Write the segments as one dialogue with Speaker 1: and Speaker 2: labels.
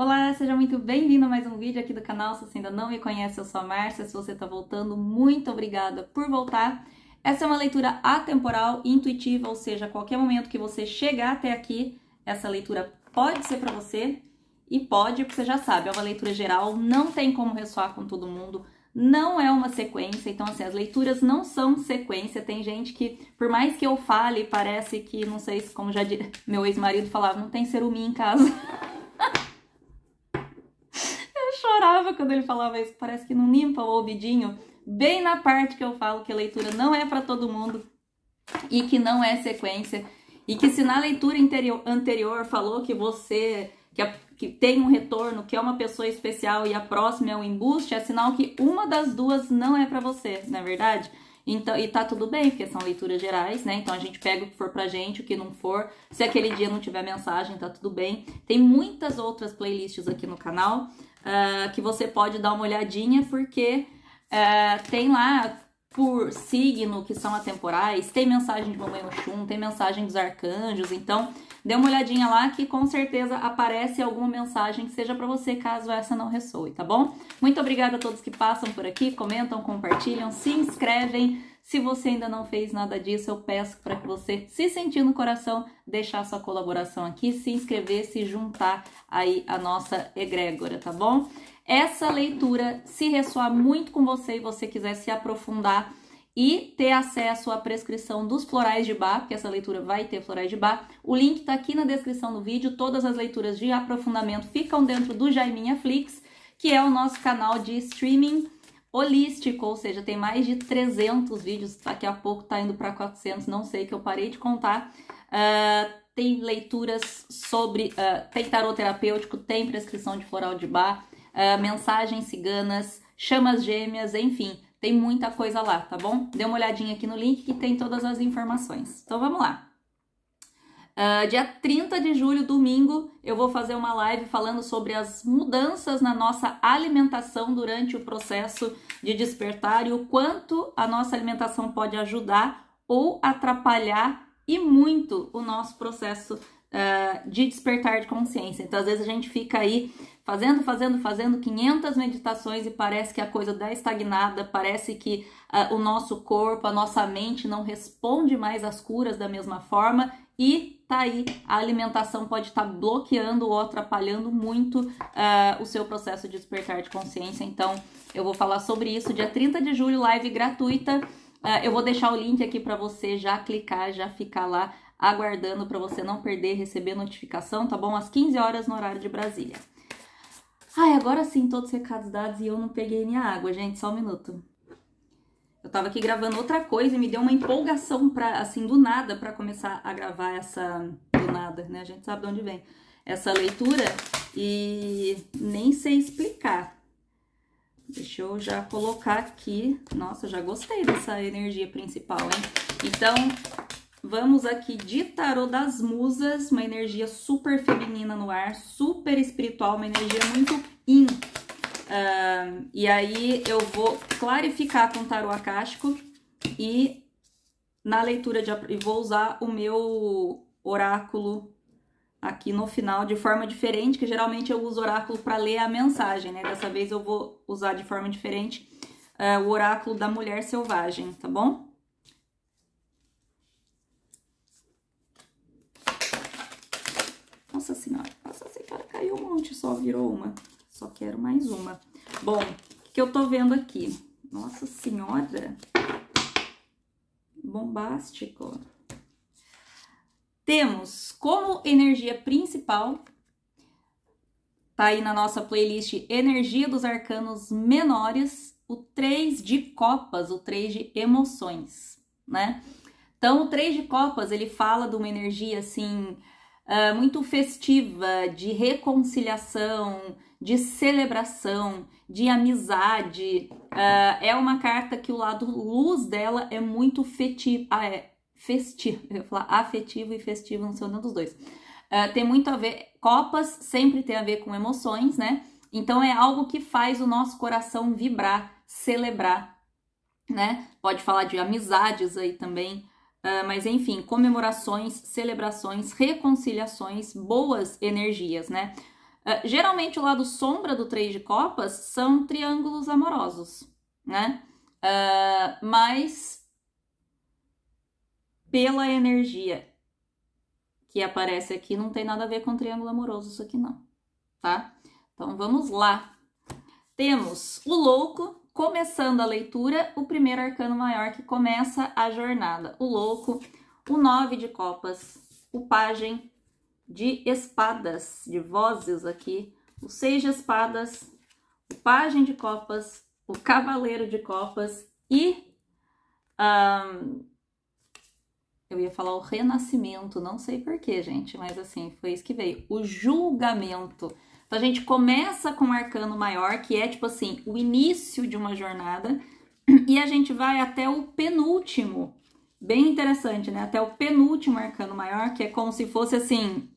Speaker 1: Olá, seja muito bem-vindo a mais um vídeo aqui do canal. Se você ainda não me conhece, eu sou a Márcia. Se você está voltando, muito obrigada por voltar. Essa é uma leitura atemporal, intuitiva, ou seja, a qualquer momento que você chegar até aqui, essa leitura pode ser para você e pode, porque você já sabe, é uma leitura geral, não tem como ressoar com todo mundo, não é uma sequência, então assim, as leituras não são sequência. Tem gente que, por mais que eu fale, parece que, não sei como já meu ex-marido falava, não tem ser em casa. gostava quando ele falava isso, parece que não limpa o ouvidinho, bem na parte que eu falo que a leitura não é para todo mundo e que não é sequência. E que se na leitura interior, anterior falou que você que, a, que, tem um retorno, que é uma pessoa especial e a próxima é um embuste, é sinal que uma das duas não é para você, não é verdade? Então, e tá tudo bem, porque são leituras gerais, né? Então a gente pega o que for pra gente, o que não for. Se aquele dia não tiver mensagem, tá tudo bem. Tem muitas outras playlists aqui no canal uh, que você pode dar uma olhadinha, porque uh, tem lá por signo, que são atemporais, tem mensagem de Mamãe Oxum, tem mensagem dos arcanjos, então dê uma olhadinha lá que com certeza aparece alguma mensagem que seja para você, caso essa não ressoe, tá bom? Muito obrigada a todos que passam por aqui, comentam, compartilham, se inscrevem, se você ainda não fez nada disso, eu peço para que você, se sentir no coração, deixar sua colaboração aqui, se inscrever, se juntar aí à nossa egrégora, tá bom? Essa leitura, se ressoar muito com você e você quiser se aprofundar, e ter acesso à prescrição dos florais de bar, porque essa leitura vai ter florais de bar. O link está aqui na descrição do vídeo. Todas as leituras de aprofundamento ficam dentro do Jaiminha Flix, que é o nosso canal de streaming holístico, ou seja, tem mais de 300 vídeos, daqui a pouco tá indo para 400, não sei que eu parei de contar. Uh, tem leituras sobre, uh, tem tarot terapêutico, tem prescrição de floral de bar, uh, mensagens ciganas, chamas gêmeas, enfim, tem muita coisa lá, tá bom? Dê uma olhadinha aqui no link que tem todas as informações. Então vamos lá. Uh, dia 30 de julho, domingo, eu vou fazer uma live falando sobre as mudanças na nossa alimentação durante o processo de despertar e o quanto a nossa alimentação pode ajudar ou atrapalhar e muito o nosso processo uh, de despertar de consciência. Então, às vezes, a gente fica aí fazendo, fazendo, fazendo 500 meditações e parece que a coisa dá estagnada, parece que uh, o nosso corpo, a nossa mente não responde mais às curas da mesma forma e tá aí a alimentação pode estar tá bloqueando ou atrapalhando muito uh, o seu processo de despertar de consciência. Então, eu vou falar sobre isso dia 30 de julho, live gratuita. Uh, eu vou deixar o link aqui para você já clicar, já ficar lá aguardando para você não perder, receber notificação, tá bom? Às 15 horas no horário de Brasília. Ai, agora sim, todos os recados dados e eu não peguei minha água, gente, só um minuto. Eu tava aqui gravando outra coisa e me deu uma empolgação para assim do nada para começar a gravar essa do nada, né? A gente sabe de onde vem essa leitura e nem sei explicar. Deixa eu já colocar aqui. Nossa, já gostei dessa energia principal, hein? Então, vamos aqui de Tarô das Musas, uma energia super feminina no ar, super espiritual, uma energia muito in Uh, e aí eu vou clarificar com tarô acástico e na leitura de e vou usar o meu oráculo aqui no final de forma diferente, que geralmente eu uso oráculo para ler a mensagem, né? Dessa vez eu vou usar de forma diferente uh, o oráculo da mulher selvagem, tá bom? Nossa senhora, nossa senhora, caiu um monte, só virou uma. Só quero mais uma. Bom, o que, que eu tô vendo aqui? Nossa Senhora! Bombástico! Temos como energia principal, tá aí na nossa playlist Energia dos Arcanos Menores, o 3 de Copas, o 3 de Emoções, né? Então, o 3 de Copas, ele fala de uma energia, assim, ah, muito festiva, de reconciliação, de celebração, de amizade. Uh, é uma carta que o lado luz dela é muito fetivo. Ah, é festivo. Eu ia falar afetivo e festivo, não sei o nome dos dois. Uh, tem muito a ver. Copas sempre tem a ver com emoções, né? Então é algo que faz o nosso coração vibrar, celebrar, né? Pode falar de amizades aí também. Uh, mas enfim, comemorações, celebrações, reconciliações, boas energias, né? Ah, geralmente o lado sombra do três de copas são triângulos amorosos, né? Uh, mas pela energia que aparece aqui, não tem nada a ver com triângulo amoroso isso aqui não, tá? Então vamos lá. Temos o louco começando a leitura, o primeiro arcano maior que começa a jornada. O louco, o nove de copas, o pajem de espadas, de vozes aqui, o seis de espadas, o pajem de copas, o cavaleiro de copas e um, eu ia falar o renascimento, não sei porquê, gente, mas assim, foi isso que veio. O julgamento. Então a gente começa com o um arcano maior, que é tipo assim, o início de uma jornada, e a gente vai até o penúltimo. Bem interessante, né? Até o penúltimo arcano maior, que é como se fosse assim,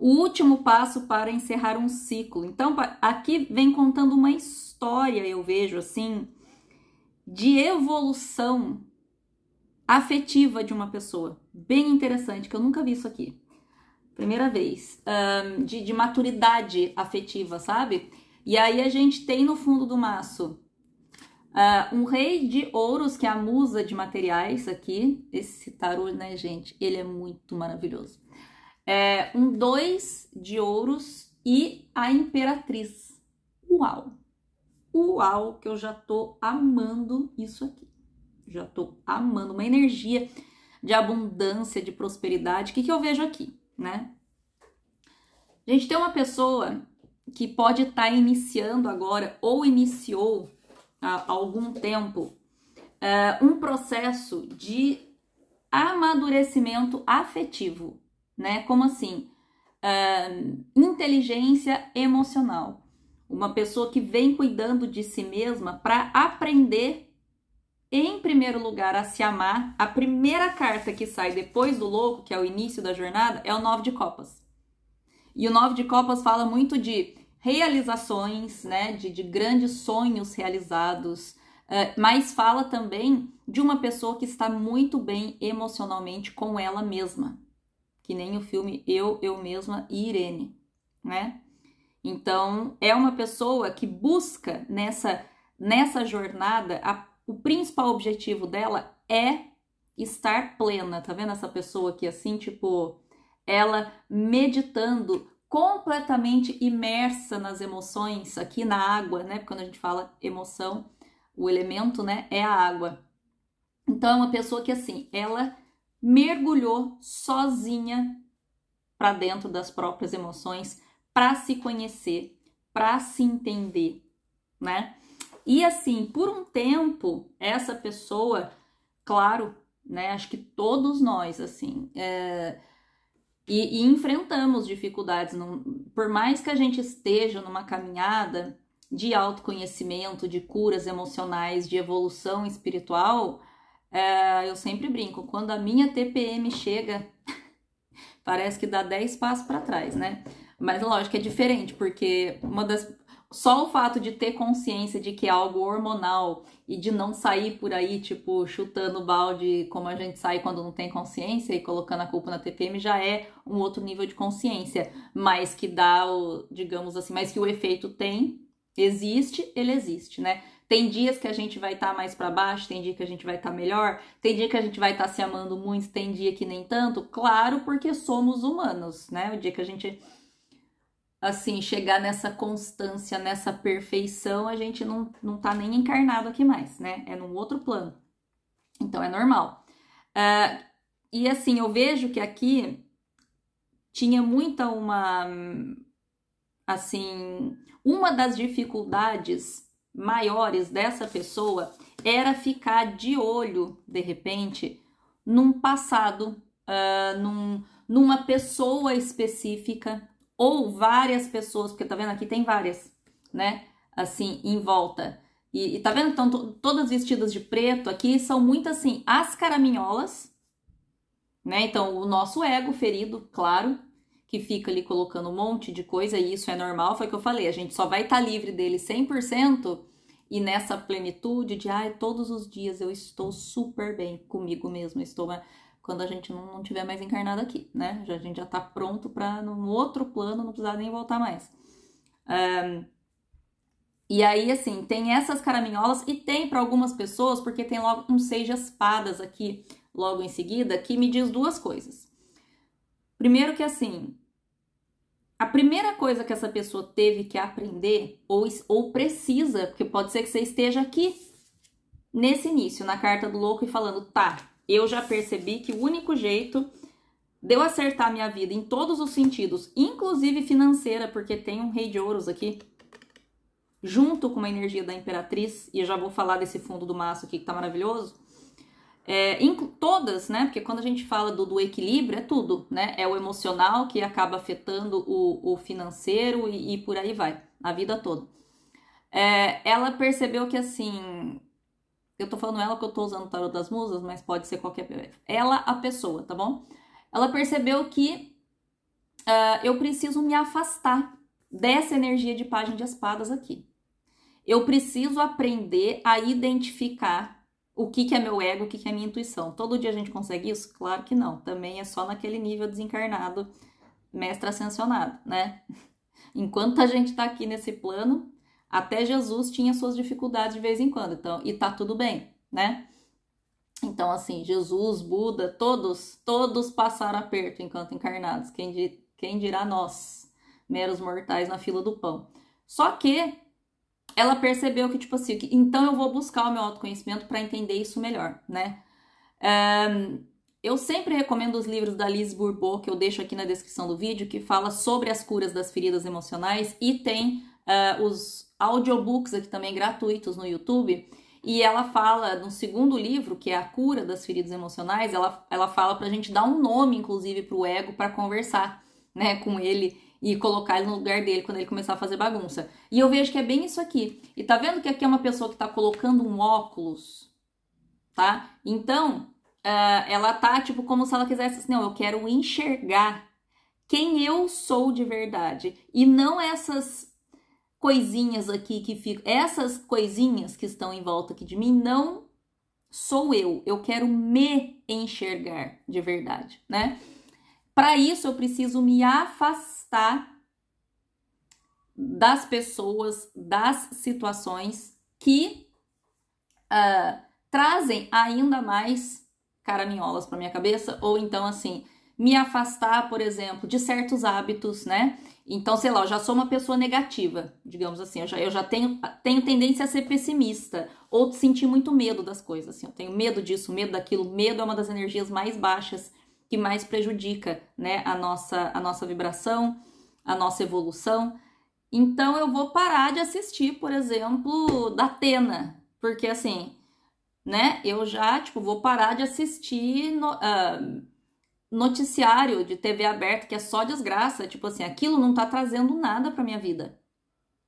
Speaker 1: o último passo para encerrar um ciclo. Então, aqui vem contando uma história, eu vejo assim, de evolução afetiva de uma pessoa. Bem interessante, que eu nunca vi isso aqui. Primeira vez. Um, de, de maturidade afetiva, sabe? E aí a gente tem no fundo do maço Uh, um rei de ouros, que é a musa de materiais aqui. Esse tarô, né, gente? Ele é muito maravilhoso é, um dois de ouros e a Imperatriz. Uau! Uau, que eu já tô amando isso aqui. Já tô amando uma energia de abundância, de prosperidade. O que, que eu vejo aqui, né? A gente tem uma pessoa que pode estar tá iniciando agora ou iniciou há algum tempo é, um processo de amadurecimento afetivo né? Como assim? Uh, inteligência emocional. Uma pessoa que vem cuidando de si mesma para aprender, em primeiro lugar, a se amar. A primeira carta que sai depois do louco, que é o início da jornada, é o Nove de Copas. E o Nove de Copas fala muito de realizações, né? De, de grandes sonhos realizados. Uh, mas fala também de uma pessoa que está muito bem emocionalmente com ela mesma que nem o filme Eu, Eu Mesma e Irene, né? Então, é uma pessoa que busca nessa, nessa jornada, a, o principal objetivo dela é estar plena, tá vendo essa pessoa aqui assim, tipo, ela meditando completamente imersa nas emoções, aqui na água, né? Quando a gente fala emoção, o elemento, né, é a água. Então é uma pessoa que assim, ela mergulhou sozinha para dentro das próprias emoções, para se conhecer, para se entender, né? E assim, por um tempo, essa pessoa, claro, né? Acho que todos nós, assim, é, e, e, enfrentamos dificuldades. por mais que a gente esteja numa caminhada de autoconhecimento, de curas emocionais, de evolução espiritual, é, eu sempre brinco, quando a minha TPM chega, parece que dá 10 passos para trás, né? Mas lógico, é diferente, porque uma das só o fato de ter consciência de que é algo hormonal e de não sair por aí, tipo, chutando balde como a gente sai quando não tem consciência e colocando a culpa na TPM já é um outro nível de consciência, mas que dá o, digamos assim, mas que o efeito tem, existe, ele existe, né? Tem dias que a gente vai estar tá mais para baixo, tem dia que a gente vai estar tá melhor, tem dia que a gente vai estar tá se amando muito, tem dia que nem tanto. Claro, porque somos humanos, né? O dia que a gente assim chegar nessa constância, nessa perfeição, a gente não não tá nem encarnado aqui mais, né? É num outro plano. Então é normal. Uh, e assim eu vejo que aqui tinha muita uma assim uma das dificuldades maiores dessa pessoa era ficar de olho, de repente, num passado, uh, num, numa pessoa específica ou várias pessoas, porque tá vendo aqui tem várias, né? Assim, em volta. E, e tá vendo? Estão to todas vestidas de preto aqui, são muito assim, as caraminholas, né? Então, o nosso ego ferido, claro, que fica ali colocando um monte de coisa, e isso é normal, foi o que eu falei, a gente só vai estar tá livre dele 100% e nessa plenitude de ai, ah, todos os dias eu estou super bem comigo mesmo, estou quando a gente não, não tiver mais encarnado aqui, né? Já, a gente já tá pronto para num outro plano, não precisar nem voltar mais. Um, e aí, assim, tem essas caraminholas e tem para algumas pessoas, porque tem logo um seis de espadas aqui, logo em seguida, que me diz duas coisas. Primeiro que assim, a primeira coisa que essa pessoa teve que aprender, ou, ou precisa, porque pode ser que você esteja aqui nesse início, na carta do louco, e falando: tá, eu já percebi que o único jeito de eu acertar minha vida em todos os sentidos, inclusive financeira, porque tem um rei de ouros aqui, junto com uma energia da imperatriz, e eu já vou falar desse fundo do maço aqui que tá maravilhoso é, todas, né? Porque quando a gente fala do, do, equilíbrio, é tudo, né? É o emocional que acaba afetando o, o financeiro e, e, por aí vai, a vida toda. É, ela percebeu que assim. Eu tô falando ela que eu tô usando o tarot das musas, mas pode ser qualquer. Ela, a pessoa, tá bom? Ela percebeu que uh, eu preciso me afastar dessa energia de página de espadas aqui. Eu preciso aprender a identificar o que, que é meu ego, o que, que é minha intuição. Todo dia a gente consegue isso? Claro que não. Também é só naquele nível desencarnado, mestre ascensionado, né? Enquanto a gente está aqui nesse plano, até Jesus tinha suas dificuldades de vez em quando, então, e tá tudo bem, né? Então, assim, Jesus, Buda, todos, todos passaram aperto enquanto encarnados. Quem, di, quem dirá nós, meros mortais na fila do pão. Só que ela percebeu que, tipo assim, que, então eu vou buscar o meu autoconhecimento para entender isso melhor, né? Um, eu sempre recomendo os livros da Liz Bourbeau, que eu deixo aqui na descrição do vídeo, que fala sobre as curas das feridas emocionais e tem uh, os audiobooks aqui também gratuitos no YouTube. E ela fala, no segundo livro, que é A Cura das Feridas Emocionais, ela, ela fala pra gente dar um nome, inclusive, pro ego para conversar né, com ele e colocar ele no lugar dele quando ele começar a fazer bagunça. E eu vejo que é bem isso aqui. E tá vendo que aqui é uma pessoa que tá colocando um óculos, tá? Então, uh, ela tá tipo como se ela quisesse assim, não, eu quero enxergar quem eu sou de verdade e não essas coisinhas aqui que ficam, essas coisinhas que estão em volta aqui de mim não sou eu, eu quero me enxergar de verdade, né? Para isso, eu preciso me afastar das pessoas, das situações que uh, trazem ainda mais caraminholas para minha cabeça, ou então assim, me afastar, por exemplo, de certos hábitos, né? Então, sei lá, eu já sou uma pessoa negativa, digamos assim, eu já, eu já tenho, tenho tendência a ser pessimista, ou sentir muito medo das coisas, assim, eu tenho medo disso, medo daquilo, medo é uma das energias mais baixas que mais prejudica né, a, nossa, a nossa vibração, a nossa evolução. Então eu vou parar de assistir, por exemplo, da Atena, porque assim, né, eu já tipo, vou parar de assistir no, uh, noticiário de TV aberta que é só desgraça, tipo assim, aquilo não tá trazendo nada para minha vida.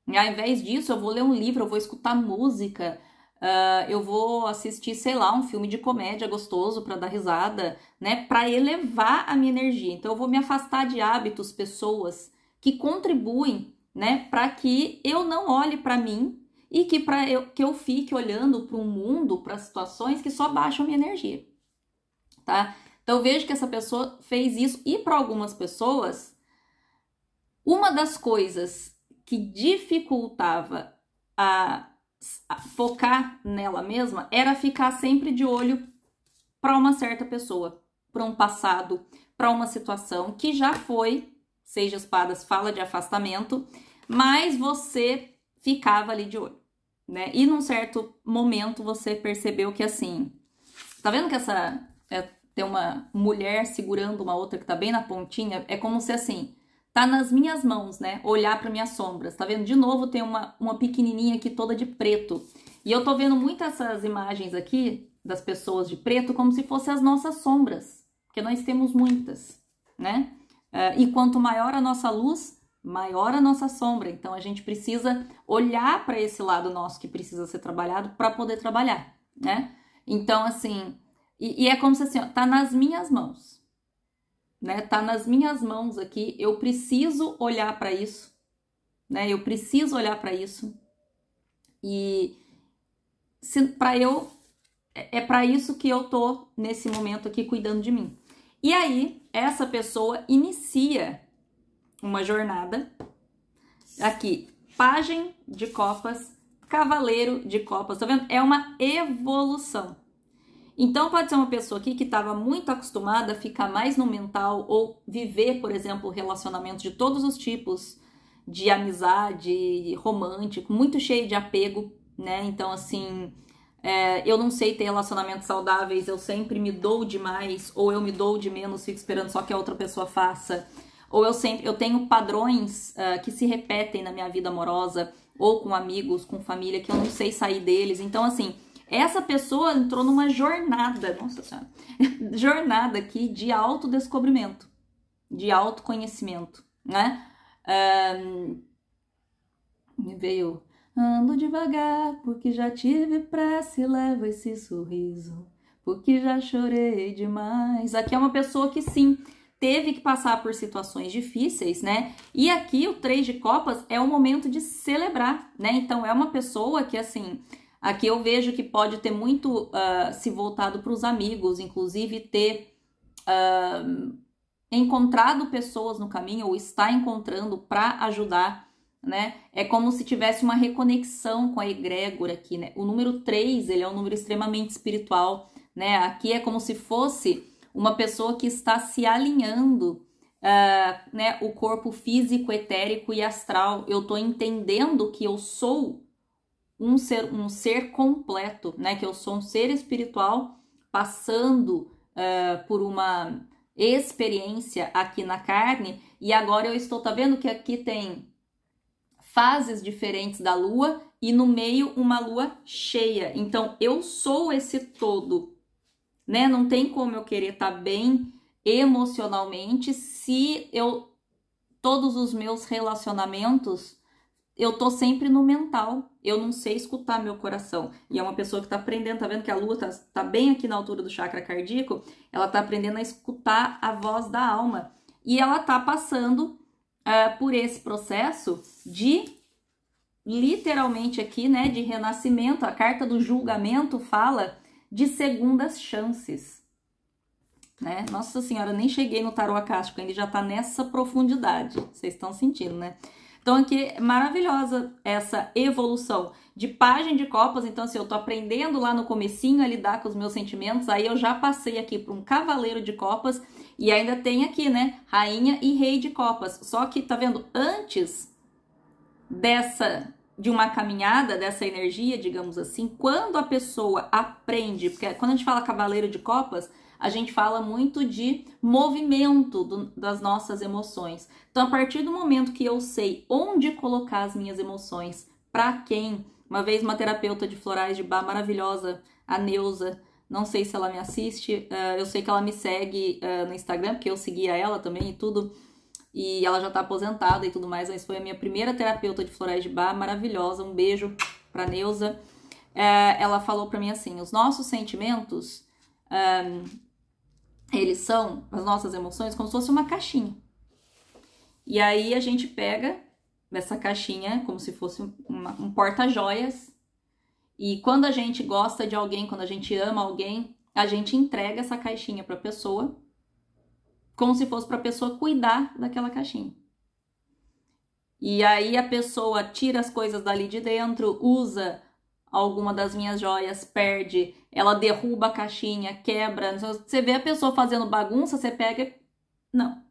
Speaker 1: E ao invés disso, eu vou ler um livro, eu vou escutar música, ah, eu vou assistir, sei lá, um filme de comédia gostoso para dar risada, né? Para elevar a minha energia. Então eu vou me afastar de hábitos, pessoas que contribuem, né, para que eu não olhe para mim e que para eu que eu fique olhando para o mundo, para situações que só baixam minha energia, tá? Então eu vejo que essa pessoa fez isso e para algumas pessoas uma das coisas que dificultava a focar nela mesma era ficar sempre de olho para uma certa pessoa, para um passado, para uma situação que já foi, seja espadas fala de afastamento, mas você ficava ali de olho, né? E num certo momento você percebeu que assim, tá vendo que essa é, tem uma mulher segurando uma outra que tá bem na pontinha, é como se assim, tá nas minhas mãos, né? Olhar para minhas sombras. Tá vendo? De novo tem uma, uma pequenininha aqui toda de preto. E eu tô vendo muitas essas imagens aqui das pessoas de preto como se fossem as nossas sombras, porque nós temos muitas, né? Eh, e quanto maior a nossa luz, maior a nossa sombra. Então a gente precisa olhar para esse lado nosso que precisa ser trabalhado para poder trabalhar, né? Então assim, e, e, é como se assim, ó, tá nas minhas mãos né? Tá nas minhas mãos aqui. Eu preciso olhar para isso, né? Eu preciso olhar para isso. E para eu é, é para isso que eu tô nesse momento aqui cuidando de mim. E aí, essa pessoa inicia uma jornada aqui, página de copas, cavaleiro de copas, tá vendo? É uma evolução. Então, pode ser uma pessoa aqui que estava muito acostumada a ficar mais no mental ou viver, por exemplo, relacionamentos de todos os tipos, de amizade, romântico, muito cheio de apego, né? Então, assim, é, eu não sei ter relacionamentos saudáveis, eu sempre me dou demais, ou eu me dou de menos, fico esperando só que a outra pessoa faça. Ou eu sempre eu tenho padrões uh, que se repetem na minha vida amorosa, ou com amigos, com família, que eu não sei sair deles. Então, assim essa pessoa entrou numa jornada, nossa senhora, jornada aqui de autodescobrimento, de autoconhecimento, né? Um, me veio, ando devagar porque já tive pressa e levo esse sorriso, porque já chorei demais. Aqui é uma pessoa que sim, teve que passar por situações difíceis, né? E aqui o três de copas é o momento de celebrar, né? Então é uma pessoa que assim Aqui eu vejo que pode ter muito uh, se voltado para os amigos, inclusive ter uh, encontrado pessoas no caminho ou está encontrando para ajudar, né? É como se tivesse uma reconexão com a egrégora aqui, né? O número 3, ele é um número extremamente espiritual, né? Aqui é como se fosse uma pessoa que está se alinhando Uh, né, o corpo físico, etérico e astral. Eu estou entendendo que eu sou um ser, um ser completo, né? Que eu sou um ser espiritual passando uh, por uma experiência aqui na carne e agora eu estou, tá vendo que aqui tem fases diferentes da lua e no meio uma lua cheia. Então eu sou esse todo, né? Não tem como eu querer estar tá bem emocionalmente se eu todos os meus relacionamentos eu tô sempre no mental. Eu não sei escutar meu coração. E é uma pessoa que tá aprendendo, tá vendo que a lua tá, tá bem aqui na altura do chakra cardíaco, ela tá aprendendo a escutar a voz da alma. E ela tá passando uh, por esse processo de literalmente aqui, né, de renascimento. A carta do julgamento fala de segundas chances. Né? Nossa Senhora, nem cheguei no tarô acástico, ele já tá nessa profundidade. Vocês estão sentindo, né? Então aqui é maravilhosa essa evolução de página de copas, então se assim, eu tô aprendendo lá no comecinho a lidar com os meus sentimentos, aí eu já passei aqui para um cavaleiro de copas e ainda tem aqui, né, rainha e rei de copas. Só que tá vendo, antes dessa de uma caminhada dessa energia, digamos assim, quando a pessoa aprende, porque quando a gente fala cavaleiro de copas, a gente fala muito de movimento do, das nossas emoções. Então, a partir do momento que eu sei onde colocar as minhas emoções, para quem, uma vez uma terapeuta de florais de bar maravilhosa, a Neuza, não sei se ela me assiste, uh, eu sei que ela me segue uh, no Instagram, porque eu seguia ela também e tudo e ela já tá aposentada e tudo mais, mas foi a minha primeira terapeuta de florais de bar, maravilhosa, um beijo pra Neuza. Eh, ela falou para mim assim: os nossos sentimentos, um, eles são, as nossas emoções, como se fosse uma caixinha. E aí a gente pega essa caixinha como se fosse uma, um porta-joias. E quando a gente gosta de alguém, quando a gente ama alguém, a gente entrega essa caixinha para a pessoa, como se fosse para a pessoa cuidar daquela caixinha. E aí a pessoa tira as coisas dali de dentro, usa alguma das minhas joias, perde, ela derruba a caixinha, quebra. Você vê a pessoa fazendo bagunça, você pega. Não.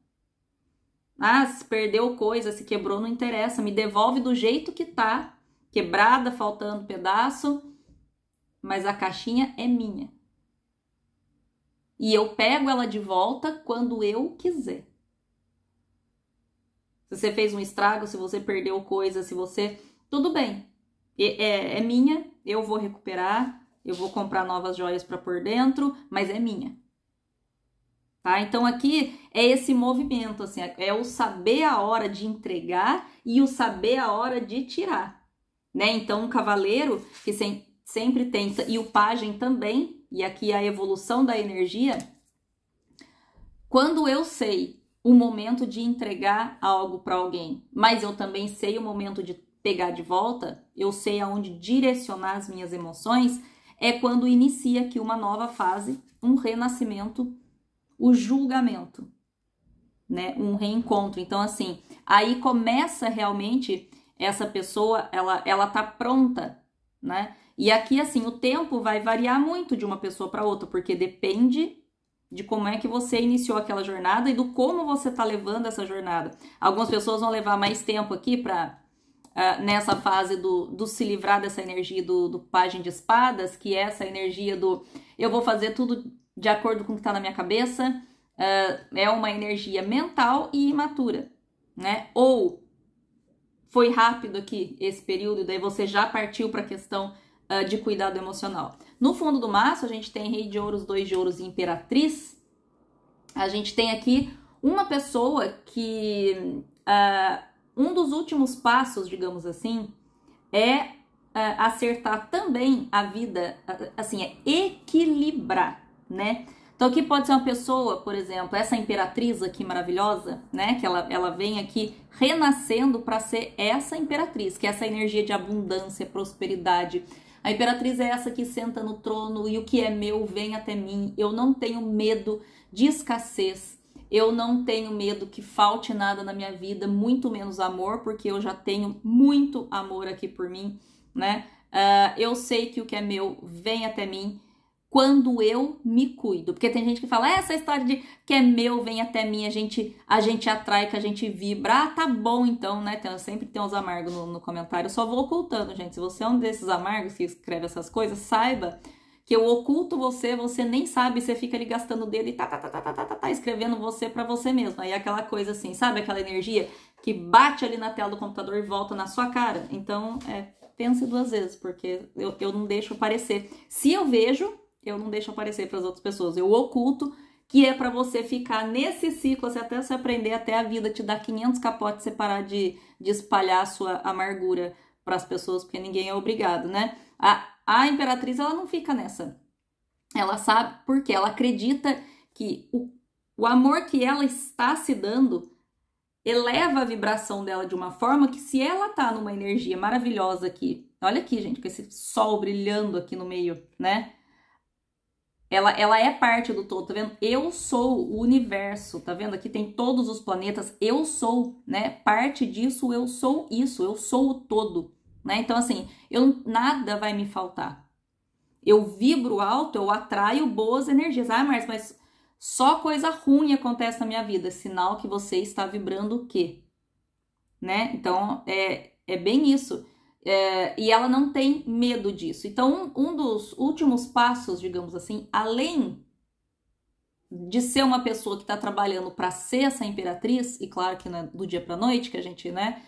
Speaker 1: Ah, se perdeu coisa, se quebrou, não interessa. Me devolve do jeito que tá. Quebrada, faltando pedaço. Mas a caixinha é minha. E eu pego ela de volta quando eu quiser. Se você fez um estrago, se você perdeu coisa, se você. Tudo bem. é, é, é minha, eu vou recuperar, eu vou comprar novas joias para pôr dentro, mas é minha. Tá? Então aqui é esse movimento, assim, é o saber a hora de entregar e o saber a hora de tirar, né? Então um cavaleiro que sem, sempre tem e o pajem também, e aqui é a evolução da energia. Quando eu sei o momento de entregar algo para alguém, mas eu também sei o momento de pegar de volta, eu sei aonde direcionar as minhas emoções, é quando inicia aqui uma nova fase, um renascimento, o julgamento, né? Um reencontro. Então, assim, aí começa realmente essa pessoa, ela, ela tá pronta, né? E aqui, assim, o tempo vai variar muito de uma pessoa para outra, porque depende de como é que você iniciou aquela jornada e do como você tá levando essa jornada. Algumas pessoas vão levar mais tempo aqui para uh, nessa fase do, do se livrar dessa energia do, do de espadas, que é essa energia do eu vou fazer tudo de acordo com o que está na minha cabeça, uh, é uma energia mental e imatura, né? Ou foi rápido aqui esse período, e daí você já partiu para a questão uh, de cuidado emocional. No fundo do maço, a gente tem Rei de Ouros, Dois de Ouros e Imperatriz. A gente tem aqui uma pessoa que uh, um dos últimos passos, digamos assim, é, é acertar também a vida, assim, é equilibrar, né? Então aqui pode ser uma pessoa, por exemplo, essa imperatriz aqui maravilhosa, né? Que ela, ela vem aqui renascendo para ser essa imperatriz, que é essa energia de abundância, prosperidade. A imperatriz é essa que senta no trono e o que é meu vem até mim. Eu não tenho medo de escassez. Eu não tenho medo que falte nada na minha vida, muito menos amor, porque eu já tenho muito amor aqui por mim, né? Uh, eu sei que o que é meu vem até mim quando eu me cuido. Porque tem gente que fala, é, essa história de que é meu vem até mim, a gente, a gente atrai, que a gente vibra. Ah, tá bom então, né? Tem, sempre tem uns amargos no, no comentário. Eu só vou ocultando, gente. Se você é um desses amargos que escreve essas coisas, saiba que eu oculto você, você nem sabe, você fica ali gastando o dedo e tá, tá, tá, tá, tá, tá, tá, tá escrevendo você para você mesmo. Aí é aquela coisa assim, sabe aquela energia que bate ali na tela do computador e volta na sua cara? Então, é, pense duas vezes, porque eu, eu não deixo aparecer. Se eu vejo, eu não deixo aparecer para as outras pessoas, eu oculto que é para você ficar nesse ciclo, assim, até você aprender até a vida te dar 500 capotes, você parar de, de espalhar a sua amargura para as pessoas, porque ninguém é obrigado, né? A, a imperatriz ela não fica nessa. Ela sabe porque ela acredita que o, o amor que ela está se dando eleva a vibração dela de uma forma que se ela tá numa energia maravilhosa aqui, olha aqui, gente, com esse sol brilhando aqui no meio, né? Ela, ela é parte do todo, tá vendo? Eu sou o universo, tá vendo? Aqui tem todos os planetas, eu sou, né? Parte disso, eu sou isso, eu sou o todo. Né? Então, assim, eu, nada vai me faltar. Eu vibro alto, eu atraio boas energias. Ah, mas, mas só coisa ruim acontece na minha vida. Sinal que você está vibrando o quê? Né? Então, é, é bem isso. É, e ela não tem medo disso. Então, um, um dos últimos passos, digamos assim, além de ser uma pessoa que está trabalhando para ser essa imperatriz, e claro que não é do dia para noite que a gente, né,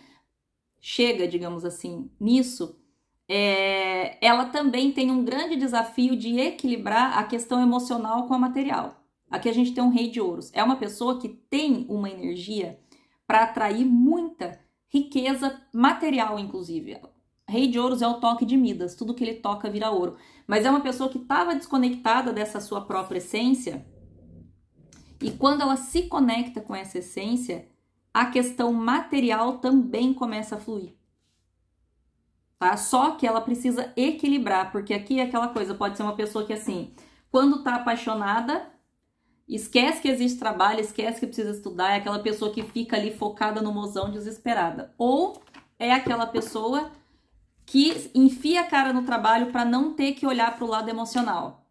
Speaker 1: chega, digamos assim, nisso, é, ela também tem um grande desafio de equilibrar a questão emocional com a material. Aqui a gente tem um rei de ouros. É uma pessoa que tem uma energia para atrair muita riqueza material, inclusive. Rei de ouros é o toque de Midas, tudo que ele toca vira ouro. Mas é uma pessoa que estava desconectada dessa sua própria essência, e quando ela se conecta com essa essência, a questão material também começa a fluir. Tá? Só que ela precisa equilibrar, porque aqui é aquela coisa, pode ser uma pessoa que assim, quando tá apaixonada, esquece que existe trabalho, esquece que precisa estudar, é aquela pessoa que fica ali focada no mozão desesperada. Ou é aquela pessoa que enfia a cara no trabalho para não ter que olhar para o lado emocional.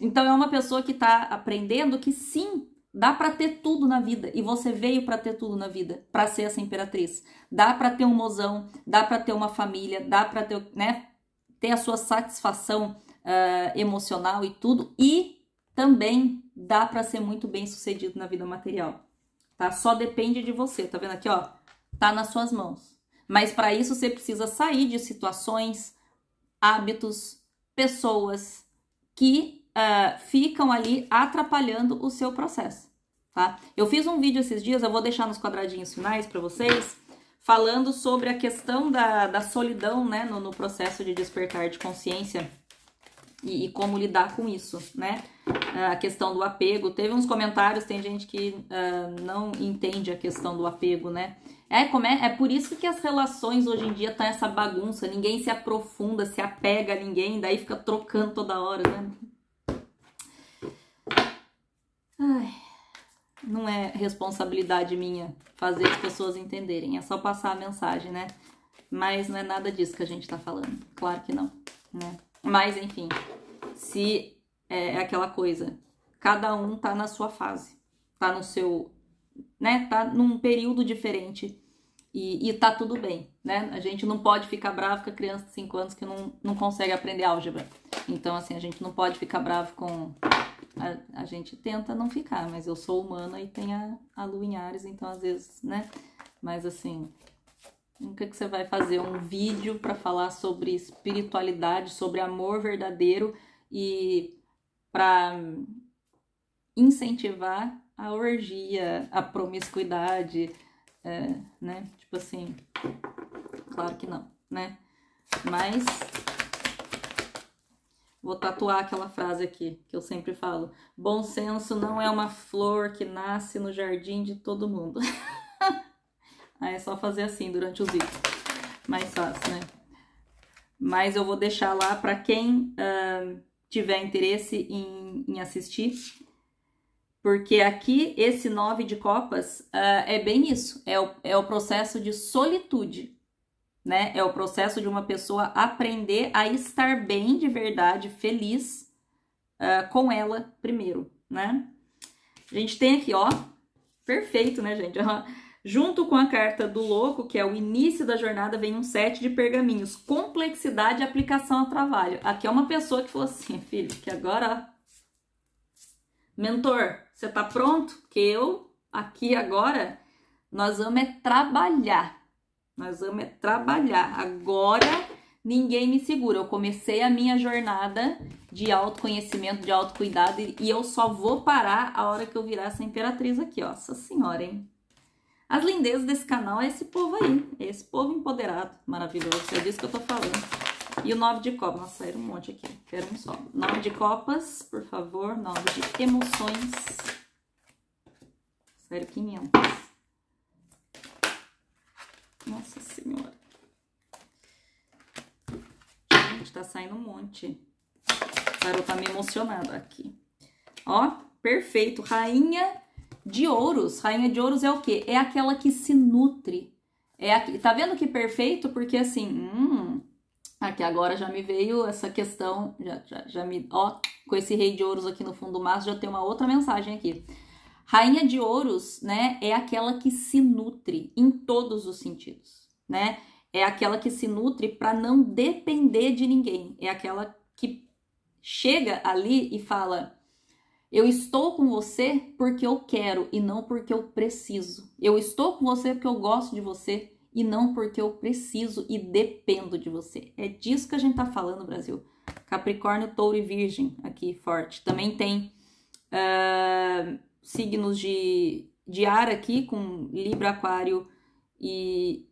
Speaker 1: Então é uma pessoa que está aprendendo que sim, Dá para ter tudo na vida e você veio para ter tudo na vida, para ser essa imperatriz. Dá para ter um mozão, dá para ter uma família, dá para ter, né, ter a sua satisfação uh, emocional e tudo e também dá para ser muito bem sucedido na vida material, tá? Só depende de você, tá vendo aqui, ó? Tá nas suas mãos. Mas para isso você precisa sair de situações, hábitos, pessoas que uh, ficam ali atrapalhando o seu processo tá? Eu fiz um vídeo esses dias, eu vou deixar nos quadradinhos finais para vocês, falando sobre a questão da, da solidão, né, no, no processo de despertar de consciência e, e, como lidar com isso, né? Ah, a questão do apego. Teve uns comentários, tem gente que uh, não entende a questão do apego, né? É, como é, é por isso que as relações hoje em dia tá essa bagunça, ninguém se aprofunda, se apega a ninguém, daí fica trocando toda hora, né? Ai não é responsabilidade minha fazer as pessoas entenderem, é só passar a mensagem, né? Mas não é nada disso que a gente tá falando, claro que não, né? Mas enfim, se é, é aquela coisa, cada um tá na sua fase, tá no seu, né? Tá num período diferente e, e tá tudo bem, né? A gente não pode ficar bravo com a criança de 5 anos que não, não consegue aprender álgebra. Então, assim, a gente não pode ficar bravo com a, a, gente tenta não ficar, mas eu sou humana e tenho a, a lua em Ares, então às vezes, né? Mas assim, nunca que você vai fazer um vídeo para falar sobre espiritualidade, sobre amor verdadeiro e para incentivar a orgia, a promiscuidade, é, né? Tipo assim, claro que não, né? Mas Vou tatuar aquela frase aqui que eu sempre falo: bom senso não é uma flor que nasce no jardim de todo mundo. Aí ah, é só fazer assim durante o vídeo. Mais fácil, né? Mas eu vou deixar lá para quem uh, tiver interesse em, em, assistir. Porque aqui, esse nove de copas uh, é bem isso. É o, é o processo de solitude né? É o processo de uma pessoa aprender a estar bem de verdade, feliz uh, com ela primeiro, né? A gente tem aqui, ó, perfeito, né, gente? Uhum. Junto com a carta do louco, que é o início da jornada, vem um set de pergaminhos. Complexidade e aplicação ao trabalho. Aqui é uma pessoa que falou assim, filho, que agora, Mentor, você tá pronto? Que eu, aqui agora, nós vamos é trabalhar. Nós vamos trabalhar. Agora ninguém me segura. Eu comecei a minha jornada de autoconhecimento, de autocuidado e eu só vou parar a hora que eu virar essa imperatriz aqui, ó. Essa senhora, hein? As lindezas desse canal é esse povo aí, é esse povo empoderado, maravilhoso, é disso que eu tô falando. E o nove de copas, nossa, saíram um monte aqui, quero um só. Nove de copas, por favor, nove de emoções. Saíram 500. Nossa Senhora. Gente, tá saindo um monte. Parou tá me emocionada aqui. Ó, perfeito. Rainha de ouros. Rainha de ouros é o quê? É aquela que se nutre. É aqui, tá vendo que perfeito? Porque assim, hum, aqui agora já me veio essa questão, já, já, já me, ó, com esse rei de ouros aqui no fundo do maço, já tem uma outra mensagem aqui. Rainha de ouros, né, é aquela que se nutre em todos os sentidos, né? É aquela que se nutre para não depender de ninguém. É aquela que chega ali e fala: eu estou com você porque eu quero e não porque eu preciso. Eu estou com você porque eu gosto de você e não porque eu preciso e dependo de você. É disso que a gente tá falando, Brasil. Capricórnio, Touro e Virgem aqui forte. Também tem uh, signos de, de ar aqui, com Libra, Aquário e.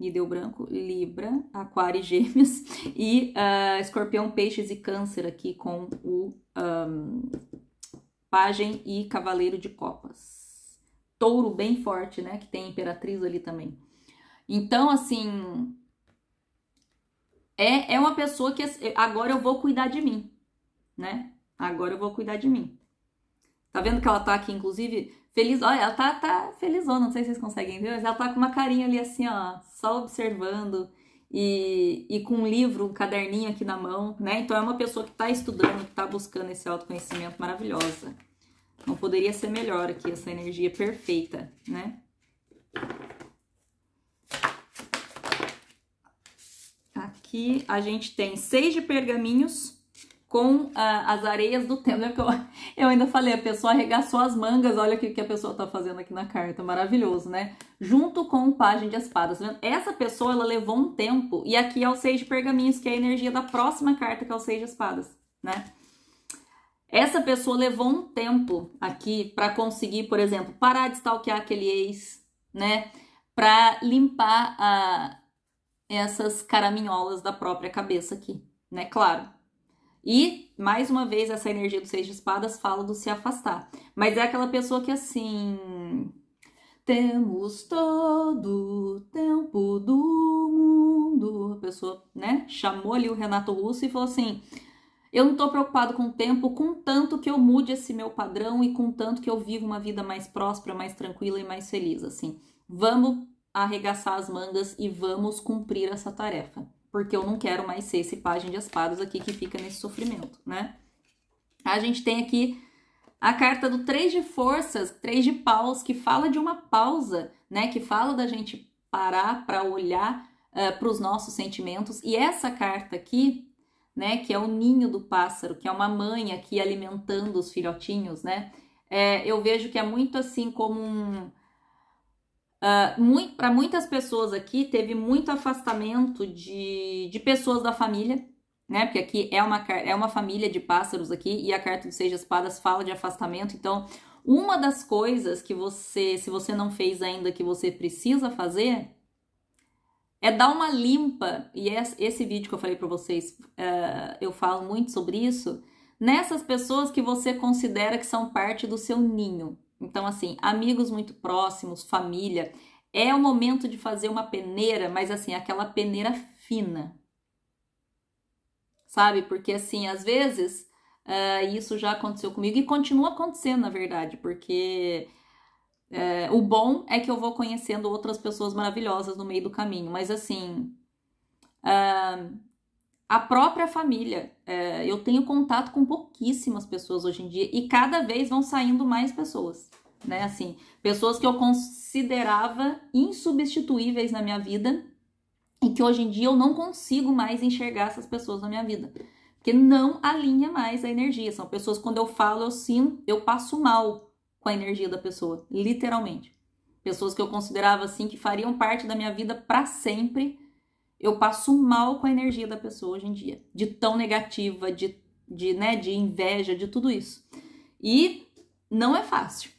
Speaker 1: E deu branco, Libra, Aquário e Gêmeos, e uh, Escorpião, Peixes e Câncer aqui com o um, e Cavaleiro de Copas. Touro bem forte, né? Que tem Imperatriz ali também. Então, assim, é, é uma pessoa que assim, agora eu vou cuidar de mim, né? Agora eu vou cuidar de mim. Tá vendo que ela tá aqui, inclusive, feliz. Olha, ela tá, tá felizona, não sei se vocês conseguem ver, mas ela tá com uma carinha ali assim, ó, só observando. E, e com um livro, um caderninho aqui na mão, né? Então é uma pessoa que tá estudando, que tá buscando esse autoconhecimento maravilhosa. Não poderia ser melhor aqui, essa energia perfeita, né? Aqui a gente tem seis de pergaminhos com as areias do tempo. que eu, eu ainda falei, a pessoa arregaçou as mangas, olha o que, que a pessoa tá fazendo aqui na carta, maravilhoso, né? Junto com o pajem de espadas. Tá Essa pessoa, ela levou um tempo, e aqui é o seis de pergaminhos, que é a energia da próxima carta, que é o seis de espadas, né? Essa pessoa levou um tempo aqui para conseguir, por exemplo, parar de stalkear aquele ex, né? Pra limpar ah, essas caraminholas da própria cabeça aqui, né? Claro, e, mais uma vez, essa energia do Seis de Espadas fala do se afastar. Mas é aquela pessoa que assim. Temos todo o tempo do mundo. A pessoa, né, chamou ali o Renato Russo e falou assim: Eu não tô preocupado com o tempo, contanto que eu mude esse meu padrão e contanto que eu viva uma vida mais próspera, mais tranquila e mais feliz. Assim, vamos arregaçar as mangas e vamos cumprir essa tarefa porque eu não quero mais ser esse pajem de espadas aqui que fica nesse sofrimento, né? A gente tem aqui a carta do três de forças, três de paus, que fala de uma pausa, né? Que fala da gente parar para olhar uh, eh, para os nossos sentimentos. E essa carta aqui, né? Que é o ninho do pássaro, que é uma mãe aqui alimentando os filhotinhos, né? É, eu vejo que é muito assim como um Uh, ah, para muitas pessoas aqui, teve muito afastamento de, de pessoas da família, né? Porque aqui é uma, é uma família de pássaros aqui e a carta do Seis Espadas fala de afastamento. Então, uma das coisas que você, se você não fez ainda, que você precisa fazer é dar uma limpa. E é esse vídeo que eu falei para vocês, uh, eu falo muito sobre isso. Nessas pessoas que você considera que são parte do seu ninho, então, assim, amigos muito próximos, família, é o momento de fazer uma peneira, mas assim, aquela peneira fina. Sabe? Porque assim, às vezes uh, isso já aconteceu comigo e continua acontecendo, na verdade, porque uh, o bom é que eu vou conhecendo outras pessoas maravilhosas no meio do caminho, mas assim. Uh, a própria família. É, eu tenho contato com pouquíssimas pessoas hoje em dia e cada vez vão saindo mais pessoas, né? Assim, pessoas que eu considerava insubstituíveis na minha vida e que hoje em dia eu não consigo mais enxergar essas pessoas na minha vida. Porque não alinha mais a energia. São pessoas quando eu falo, eu sinto, eu passo mal com a energia da pessoa, literalmente. Pessoas que eu considerava assim que fariam parte da minha vida para sempre eu passo mal com a energia da pessoa hoje em dia, de tão negativa, de, de, né, de inveja, de tudo isso. E não é fácil.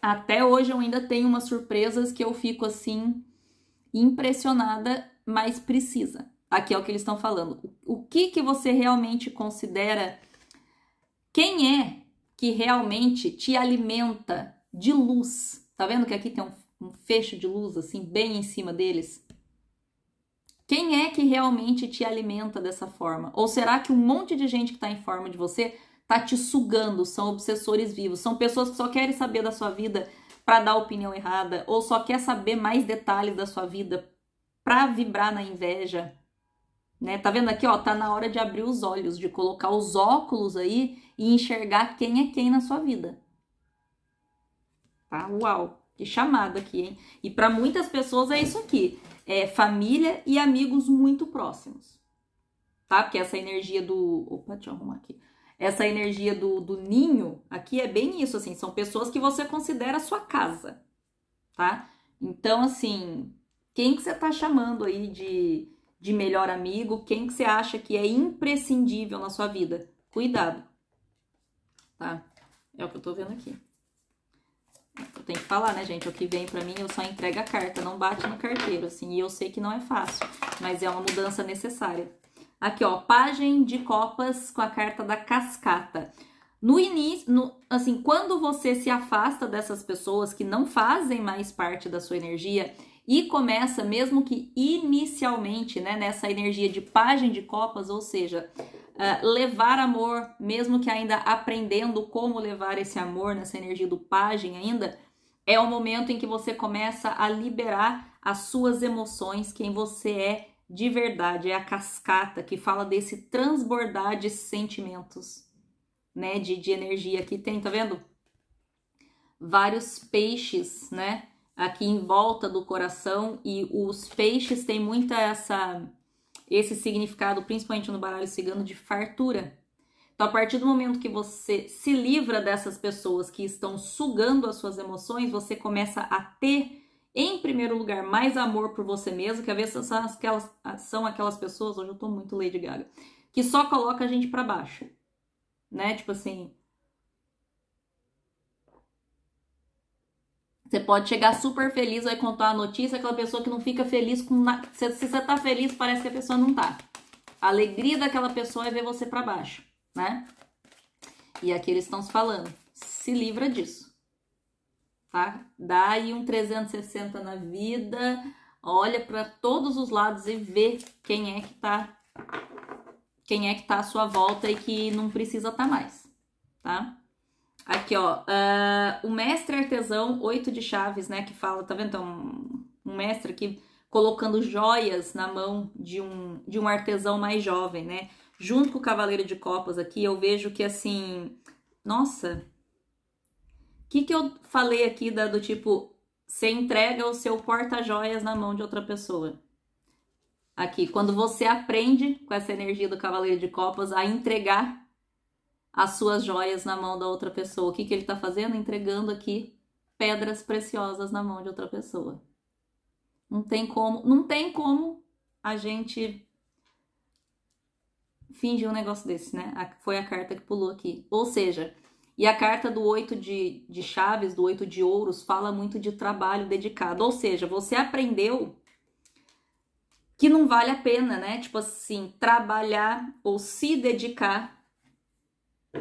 Speaker 1: Até hoje eu ainda tenho umas surpresas que eu fico assim impressionada, mas precisa. Aqui é o que eles estão falando. O que que você realmente considera quem é que realmente te alimenta de luz? Tá vendo que aqui tem um, um fecho de luz assim bem em cima deles? Quem é que realmente te alimenta dessa forma? Ou será que um monte de gente que está em forma de você está te sugando? São obsessores vivos, são pessoas que só querem saber da sua vida para dar opinião errada, ou só quer saber mais detalhes da sua vida para vibrar na inveja, né? Tá vendo aqui, ó, tá na hora de abrir os olhos, de colocar os óculos aí e enxergar quem é quem na sua vida. Tá? Uau, que chamado aqui, hein? E para muitas pessoas é isso aqui é, família e amigos muito próximos. Tá? Porque essa energia do. Opa, deixa eu arrumar aqui. Essa energia do, do ninho aqui é bem isso, assim, são pessoas que você considera sua casa, tá? Então, assim, quem que você tá chamando aí de, de melhor amigo? Quem que você acha que é imprescindível na sua vida? Cuidado, tá? É o que eu tô vendo aqui tem que falar, né, gente? O que vem para mim, eu só entrego a carta, não bate no carteiro, assim. E eu sei que não é fácil, mas é uma mudança necessária. Aqui, ó, página de copas com a carta da cascata. No início, no, assim, quando você se afasta dessas pessoas que não fazem mais parte da sua energia e começa, mesmo que inicialmente, né, nessa energia de página de copas, ou seja, Uh, levar amor, mesmo que ainda aprendendo como levar esse amor nessa energia do pajem ainda, é o momento em que você começa a liberar as suas emoções, quem você é de verdade, é a cascata que fala desse transbordar de sentimentos, né, de, de energia que tem, tá vendo? Vários peixes, né, aqui em volta do coração e os peixes têm muita essa esse significado, principalmente no baralho cigano, de fartura. Então, a partir do momento que você se livra dessas pessoas que estão sugando as suas emoções, você começa a ter, em primeiro lugar, mais amor por você mesmo, que às vezes são aquelas, são aquelas pessoas, hoje eu tô muito Lady Gaga, que só coloca a gente para baixo, né? Tipo assim, Você pode chegar super feliz, vai contar a notícia, aquela pessoa que não fica feliz com. nada. Se, se você tá feliz, parece que a pessoa não tá. A alegria daquela pessoa é ver você para baixo, né? E aqui eles estão falando. Se livra disso. Tá? Dá aí um 360 na vida, olha para todos os lados e vê quem é que tá quem é que tá à sua volta e que não precisa estar tá mais, tá? Aqui, ó. Uh, o mestre artesão, oito de chaves, né? Que fala, tá vendo? Então, um, mestre aqui colocando joias na mão de um, de um artesão mais jovem, né? Junto com o cavaleiro de copas aqui, eu vejo que assim. Nossa! O que, que eu falei aqui da, do tipo. Você entrega o seu porta-joias na mão de outra pessoa aqui. Quando você aprende com essa energia do Cavaleiro de Copas a entregar as suas joias na mão da outra pessoa. O que, que ele está fazendo? Entregando aqui pedras preciosas na mão de outra pessoa. Não tem como, não tem como a gente fingir um negócio desse, né? Foi a carta que pulou aqui. Ou seja, e a carta do oito de, de chaves, do oito de ouros, fala muito de trabalho dedicado. Ou seja, você aprendeu que não vale a pena, né? Tipo assim, trabalhar ou se dedicar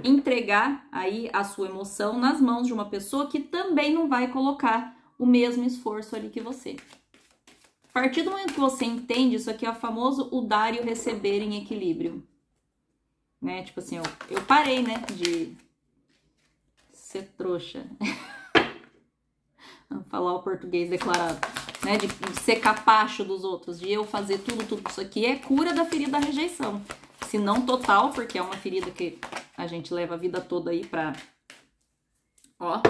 Speaker 1: entregar aí a sua emoção nas mãos de uma pessoa que também não vai colocar o mesmo esforço ali que você. A partir do momento que você entende, isso aqui é o famoso o dar e o receber em equilíbrio. Né? Tipo assim, eu, eu parei, né, de ser trouxa. Vamos falar o português declarado. Né, de, de ser capacho dos outros, de eu fazer tudo, tudo isso aqui, é cura da ferida da rejeição se não total, porque é uma ferida que a gente leva a vida toda aí pra. Ó.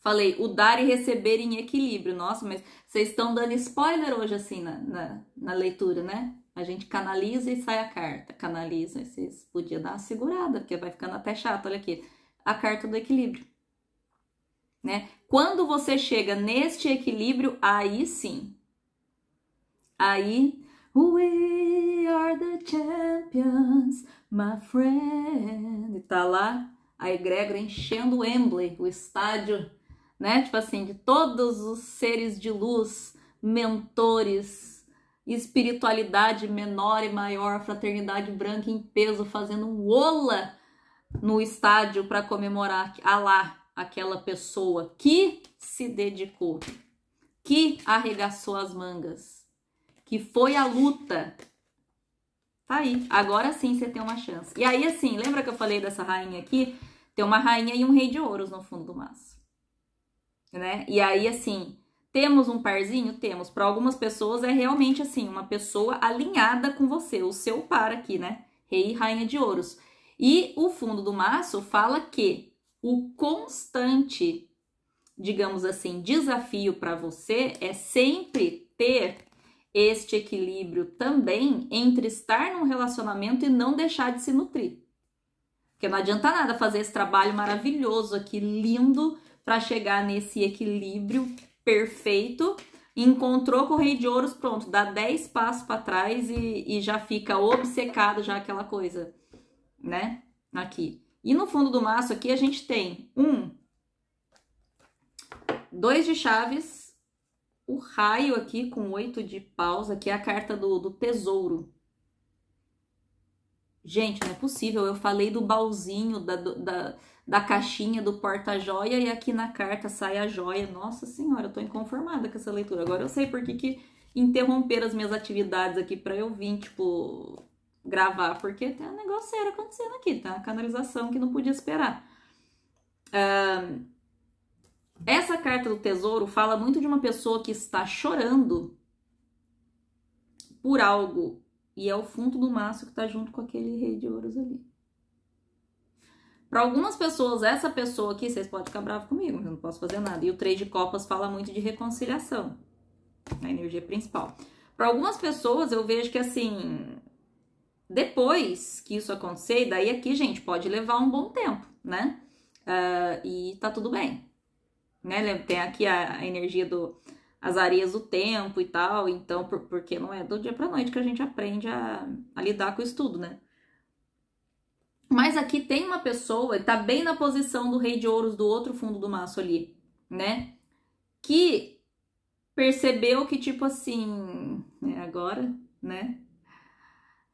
Speaker 1: Falei, o dar e receber em equilíbrio. Nossa, mas vocês estão dando spoiler hoje, assim, na, na, na leitura, né? A gente canaliza e sai a carta. Canaliza, vocês podiam dar uma segurada, porque vai ficando até chato. Olha aqui, a carta do equilíbrio. Né? Quando você chega neste equilíbrio, aí sim. Aí, ué the champions, my friend. E tá lá a egrégora enchendo o Wembley, o estádio, né? Tipo assim, de todos os seres de luz, mentores, espiritualidade menor e maior, fraternidade branca em peso, fazendo um ola no estádio para comemorar a lá aquela pessoa que se dedicou, que arregaçou as mangas, que foi a luta, Tá aí. Agora sim você tem uma chance. E aí, assim, lembra que eu falei dessa rainha aqui? Tem uma rainha e um rei de ouros no fundo do maço. Né? E aí, assim, temos um parzinho? Temos. Para algumas pessoas é realmente assim, uma pessoa alinhada com você, o seu par aqui, né? Rei e rainha de ouros. E o fundo do maço fala que o constante, digamos assim, desafio para você é sempre ter este equilíbrio também entre estar num relacionamento e não deixar de se nutrir. Porque não adianta nada fazer esse trabalho maravilhoso aqui, lindo, para chegar nesse equilíbrio perfeito. Encontrou com o rei de ouros, pronto, dá 10 passos para trás e, e já fica obcecado já aquela coisa, né? Aqui. E no fundo do maço aqui a gente tem um, dois de chaves, o raio aqui com oito de pausa, que é a carta do, do tesouro. Gente, não é possível. Eu falei do baúzinho, da, da, da caixinha, do porta-joia e aqui na carta sai a joia. Nossa senhora, eu tô inconformada com essa leitura. Agora eu sei por que, que interromper as minhas atividades aqui para eu vir, tipo, gravar, porque tem um negócio sério acontecendo aqui, tá? Canalização que não podia esperar. Uh, essa carta do tesouro fala muito de uma pessoa que está chorando por algo. E é o fundo do maço que está junto com aquele rei de ouros ali. Para algumas pessoas, essa pessoa aqui, vocês podem ficar bravos comigo, eu não posso fazer nada. E o três de copas fala muito de reconciliação, a energia principal. Para algumas pessoas, eu vejo que assim, depois que isso acontecer, e daí aqui, gente, pode levar um bom tempo, né? Uh, e tá tudo bem. Né, né? Tem aqui a, energia do as areias do tempo e tal, então por, porque não é do dia para noite que a gente aprende a, a lidar com o estudo, né? Mas aqui tem uma pessoa, tá bem na posição do rei de ouros do outro fundo do maço ali, né? Que percebeu que, tipo assim, é agora, né?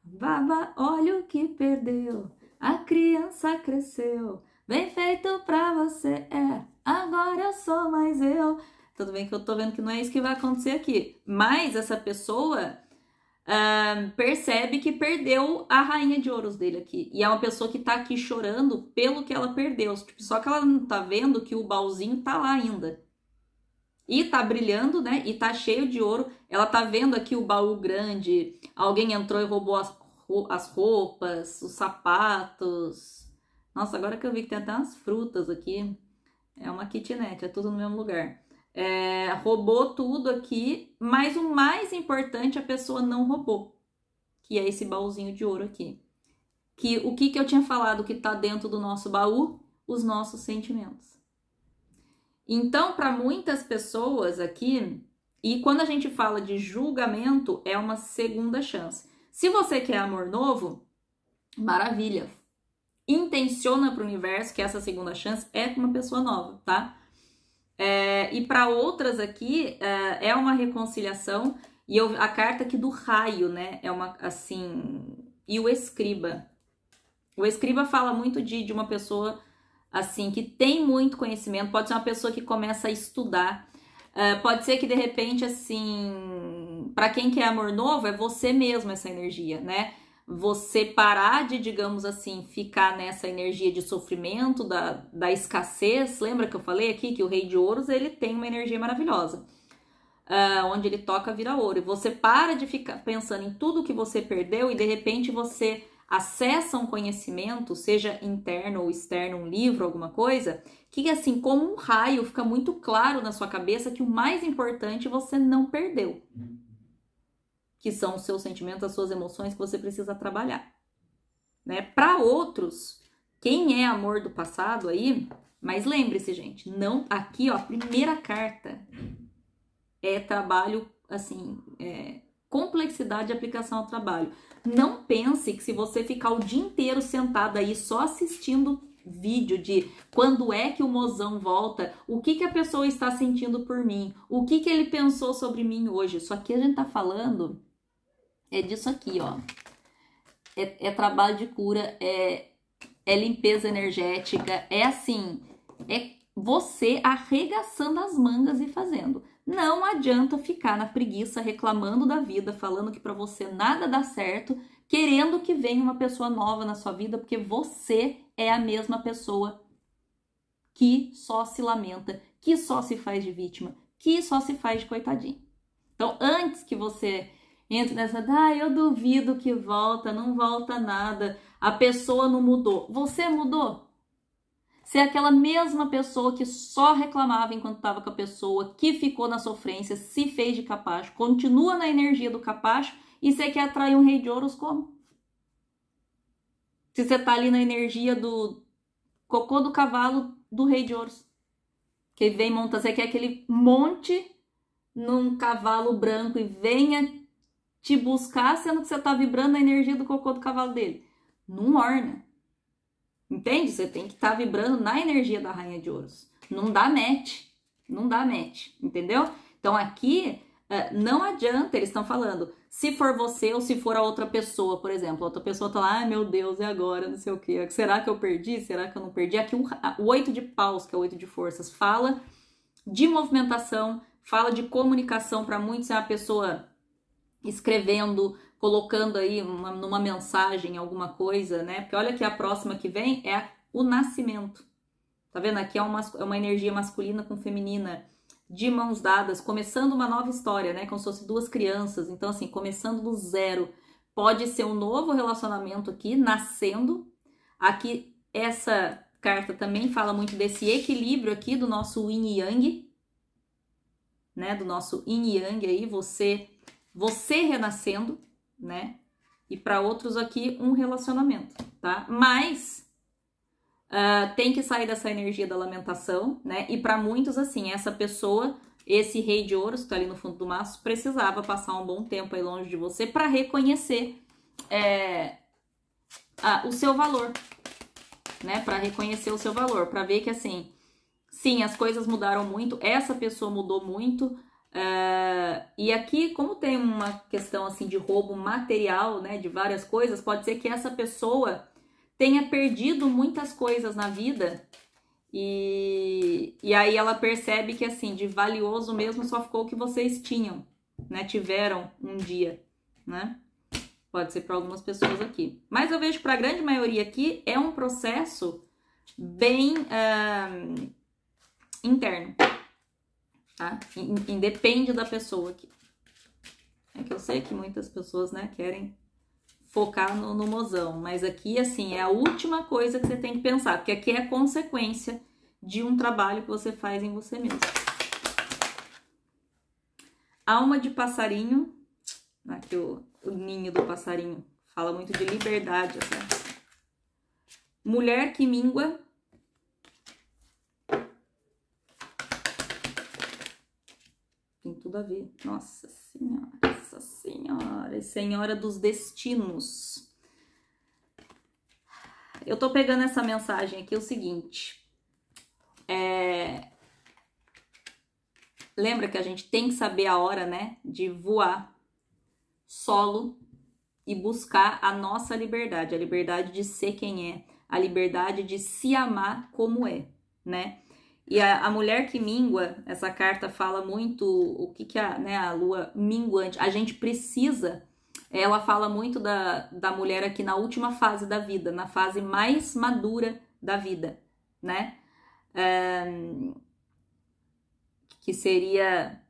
Speaker 1: Baba, olha o que perdeu, a criança cresceu, bem feito pra você é agora sou mais eu. Tudo bem que eu tô vendo que não é isso que vai acontecer aqui. Mas essa pessoa uh, percebe que perdeu a rainha de ouros dele aqui. E é uma pessoa que tá aqui chorando pelo que ela perdeu. Tipo, só que ela não tá vendo que o baúzinho tá lá ainda. E tá brilhando, né? E tá cheio de ouro. Ela tá vendo aqui o baú grande. Alguém entrou e roubou as, as roupas, os sapatos. Nossa, agora que eu vi que tem até umas frutas aqui. É uma kitnet, é tudo no mesmo lugar. É, roubou tudo aqui, mas o mais importante a pessoa não roubou, que é esse baúzinho de ouro aqui. Que o que, que eu tinha falado que está dentro do nosso baú? Os nossos sentimentos. Então, para muitas pessoas aqui, e quando a gente fala de julgamento, é uma segunda chance. Se você quer amor novo, maravilha, intenciona para o universo que essa segunda chance é com uma pessoa nova, tá? É, e para outras aqui é, é, uma reconciliação e eu, a carta aqui do raio, né? É uma assim e o escriba. O escriba fala muito de, de uma pessoa assim que tem muito conhecimento. Pode ser uma pessoa que começa a estudar. É, pode ser que de repente assim para quem quer amor novo é você mesmo essa energia, né? você parar de, digamos assim, ficar nessa energia de sofrimento, da, da escassez. Lembra que eu falei aqui que o rei de ouros ele tem uma energia maravilhosa. Uh, onde ele toca vira ouro. E você para de ficar pensando em tudo que você perdeu e de repente você acessa um conhecimento, seja interno ou externo, um livro, alguma coisa, que assim, como um raio, fica muito claro na sua cabeça que o mais importante você não perdeu. Uhum que são os seus sentimentos, as suas emoções que você precisa trabalhar. Né? Para outros, quem é amor do passado aí, mas lembre-se, gente, não aqui, ó, a primeira carta é trabalho assim, é, complexidade de aplicação ao trabalho. Não pense que se você ficar o dia inteiro sentado aí só assistindo vídeo de quando é que o mozão volta, o que que a pessoa está sentindo por mim, o que que ele pensou sobre mim hoje. Isso aqui a gente tá falando é disso aqui, ó. É, é trabalho de cura, é, é limpeza energética, é assim, é você arregaçando as mangas e fazendo. Não adianta ficar na preguiça reclamando da vida, falando que para você nada dá certo, querendo que venha uma pessoa nova na sua vida, porque você é a mesma pessoa que só se lamenta, que só se faz de vítima, que só se faz de coitadinho. Então, antes que você entra nessa, ah, eu duvido que volta, não volta nada, a pessoa não mudou. Você mudou? Você é aquela mesma pessoa que só reclamava enquanto estava com a pessoa, que ficou na sofrência, se fez de capaz, continua na energia do capaz e você quer atrair um rei de ouros como? Se você tá ali na energia do cocô do cavalo do rei de ouros. Que vem montar, você quer que ele monte num cavalo branco e venha te buscar, sendo que você tá vibrando a energia do cocô do cavalo dele. Não orna. Entende? Você tem que estar tá vibrando na energia da rainha de ouros. Não dá match. Não dá match, entendeu? Então aqui é, não adianta, eles estão falando, se for você ou se for a outra pessoa, por exemplo, a outra pessoa tá lá, ai ah, meu Deus, e agora? Não sei o que. Será que eu perdi? Será que eu não perdi? Aqui um, o oito de paus, que é o oito de forças, fala de movimentação, fala de comunicação para muitos, é uma pessoa escrevendo, colocando aí uma, numa mensagem alguma coisa, né? Porque olha que a próxima que vem é o nascimento. Tá vendo? Aqui é uma, é uma energia masculina com feminina, de mãos dadas, começando uma nova história, né? Como se fossem duas crianças. Então, assim, começando do zero. Pode ser um novo relacionamento aqui, nascendo. Aqui, essa carta também fala muito desse equilíbrio aqui do nosso yin e yang, né? Do nosso yin e yang aí, você você renascendo, né? E para outros aqui, um relacionamento, tá? Mas uh, tem que sair dessa energia da lamentação, né? E para muitos, assim, essa pessoa, esse rei de ouros que tá ali no fundo do maço, precisava passar um bom tempo aí longe de você para reconhecer é, a, o seu valor, né? Para reconhecer o seu valor, para ver que, assim, sim, as coisas mudaram muito, essa pessoa mudou muito. Uh, e aqui, como tem uma questão assim de roubo material, né, de várias coisas, pode ser que essa pessoa tenha perdido muitas coisas na vida e, e aí ela percebe que assim de valioso mesmo só ficou o que vocês tinham, né, tiveram um dia, né? Pode ser para algumas pessoas aqui, mas eu vejo para a grande maioria aqui é um processo bem uh, interno tá? Independe da pessoa aqui. É que eu sei que muitas pessoas, né, querem focar no, no mozão, mas aqui, assim, é a última coisa que você tem que pensar, porque aqui é consequência de um trabalho que você faz em você mesmo. Alma de passarinho, aqui né, o, o ninho do passarinho, fala muito de liberdade, assim. Mulher que mingua, tudo a ver. Nossa Senhora, Nossa Senhora, Senhora dos Destinos. Eu tô pegando essa mensagem aqui é o seguinte. É... Lembra que a gente tem que saber a hora, né? De voar solo e buscar a nossa liberdade, a liberdade de ser quem é, a liberdade de se amar como é, né? E a, a, mulher que mingua, essa carta fala muito o que, que a, né, a lua minguante, a gente precisa. Ela fala muito da, da mulher aqui na última fase da vida, na fase mais madura da vida, né? que seria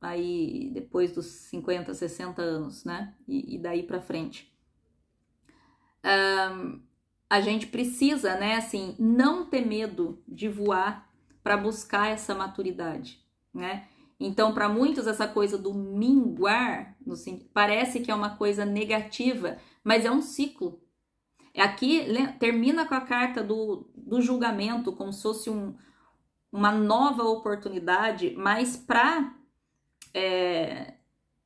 Speaker 1: aí depois dos 50, 60 anos, né? E, e daí para frente. a gente precisa, né, assim, não ter medo de voar para buscar essa maturidade, né? Então, para muitos, essa coisa do minguar no, parece que é uma coisa negativa, mas é um ciclo. É aqui termina com a carta do, do julgamento, como se fosse um, uma nova oportunidade, mas para é,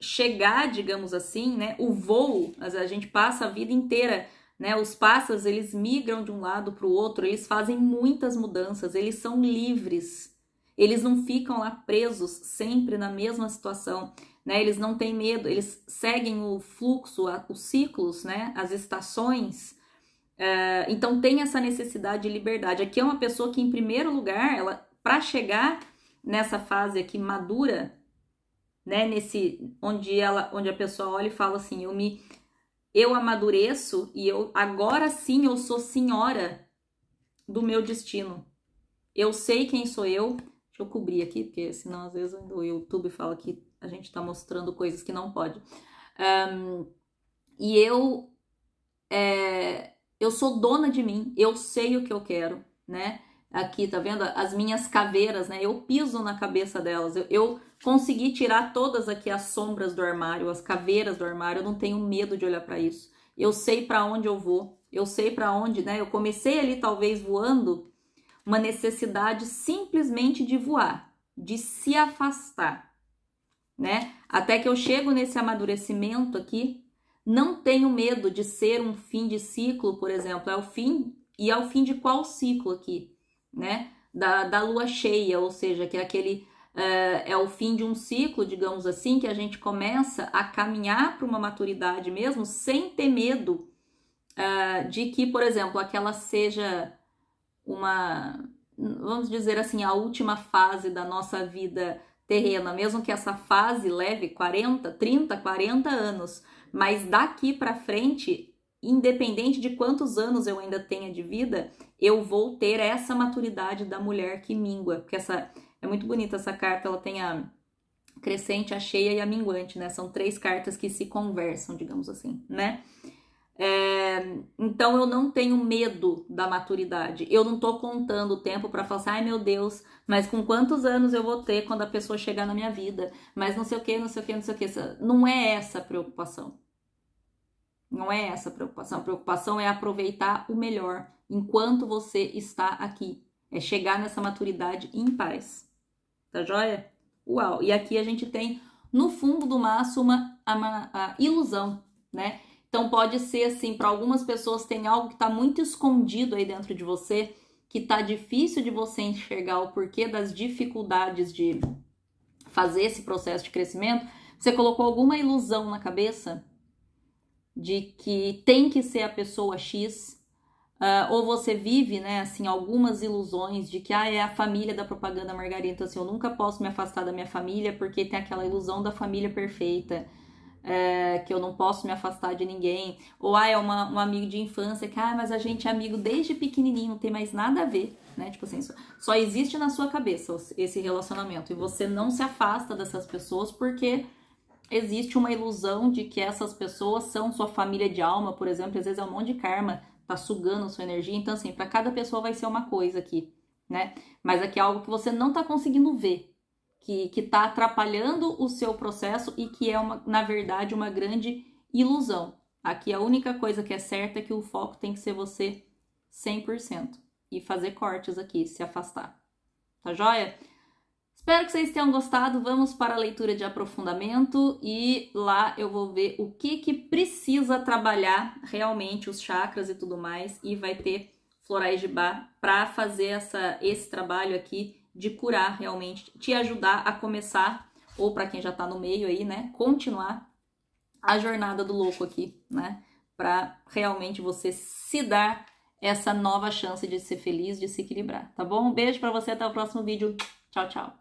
Speaker 1: chegar, digamos assim, né, o voo, a gente passa a vida inteira né? Os pássaros eles migram de um lado para o outro, eles fazem muitas mudanças, eles são livres, eles não ficam lá presos sempre na mesma situação, né? Eles não têm medo, eles seguem o fluxo, os ciclos, né? As estações. Eh, então tem essa necessidade de liberdade. Aqui é uma pessoa que, em primeiro lugar, ela para chegar nessa fase aqui madura, né? Nesse onde ela, onde a pessoa olha e fala assim, eu me eu amadureço e eu agora sim eu sou senhora do meu destino. Eu sei quem sou eu. Deixa eu cobrir aqui, porque senão às vezes o YouTube fala que a gente está mostrando coisas que não pode. Um, e eu é, eu sou dona de mim, eu sei o que eu quero, né? aqui, tá vendo? As minhas caveiras, né? Eu piso na cabeça delas. Eu, eu, consegui tirar todas aqui as sombras do armário, as caveiras do armário. Eu não tenho medo de olhar para isso. Eu sei para onde eu vou. Eu sei para onde, né? Eu comecei ali talvez voando, uma necessidade simplesmente de voar, de se afastar, né? Até que eu chego nesse amadurecimento aqui, não tenho medo de ser um fim de ciclo, por exemplo. É o fim e é fim de qual ciclo aqui? né? Da, da lua cheia, ou seja, que é aquele uh, é o fim de um ciclo, digamos assim, que a gente começa a caminhar para uma maturidade mesmo, sem ter medo uh, de que, por exemplo, aquela seja uma, vamos dizer assim, a última fase da nossa vida terrena, mesmo que essa fase leve 40, 30, 40 anos, mas daqui para frente independente de quantos anos eu ainda tenha de vida, eu vou ter essa maturidade da mulher que mingua, porque essa é muito bonita essa carta, ela tem a crescente, a cheia e a minguante, né? São três cartas que se conversam, digamos assim, né? É, então eu não tenho medo da maturidade. Eu não tô contando o tempo para falar assim, ai meu Deus, mas com quantos anos eu vou ter quando a pessoa chegar na minha vida? Mas não sei o que, não sei o que, não sei o que. Não é essa a preocupação. Não é essa a preocupação. A preocupação é aproveitar o melhor enquanto você está aqui. É chegar nessa maturidade em paz. Tá joia? Uau! E aqui a gente tem no fundo do maço uma, uma a ilusão, né? Então pode ser assim, para algumas pessoas tem algo que está muito escondido aí dentro de você, que tá difícil de você enxergar o porquê das dificuldades de fazer esse processo de crescimento. Você colocou alguma ilusão na cabeça de que tem que ser a pessoa X, uh, ou você vive, né, assim, algumas ilusões de que, ah, é a família da propaganda Margarita assim, eu nunca posso me afastar da minha família porque tem aquela ilusão da família perfeita, é, que eu não posso me afastar de ninguém, ou, ah, é uma, um amigo de infância que, ah, mas a gente é amigo desde pequenininho, não tem mais nada a ver, né, tipo assim, só, só existe na sua cabeça esse relacionamento, e você não se afasta dessas pessoas porque existe uma ilusão de que essas pessoas são sua família de alma, por exemplo, às vezes é um monte de karma, tá sugando sua energia. Então, assim, para cada pessoa vai ser uma coisa aqui, né? Mas aqui é algo que você não tá conseguindo ver, que, que tá atrapalhando o seu processo e que é, uma, na verdade, uma grande ilusão. Aqui a única coisa que é certa é que o foco tem que ser você 100% e fazer cortes aqui, se afastar. Tá joia? Espero que vocês tenham gostado. Vamos para a leitura de aprofundamento e lá eu vou ver o que que precisa trabalhar realmente os chakras e tudo mais e vai ter florais de bar para fazer essa esse trabalho aqui de curar realmente, te ajudar a começar ou para quem já está no meio aí, né, continuar a jornada do louco aqui, né, para realmente você se dar essa nova chance de ser feliz, de se equilibrar, tá bom? Um beijo para você, até o próximo vídeo. Tchau, tchau.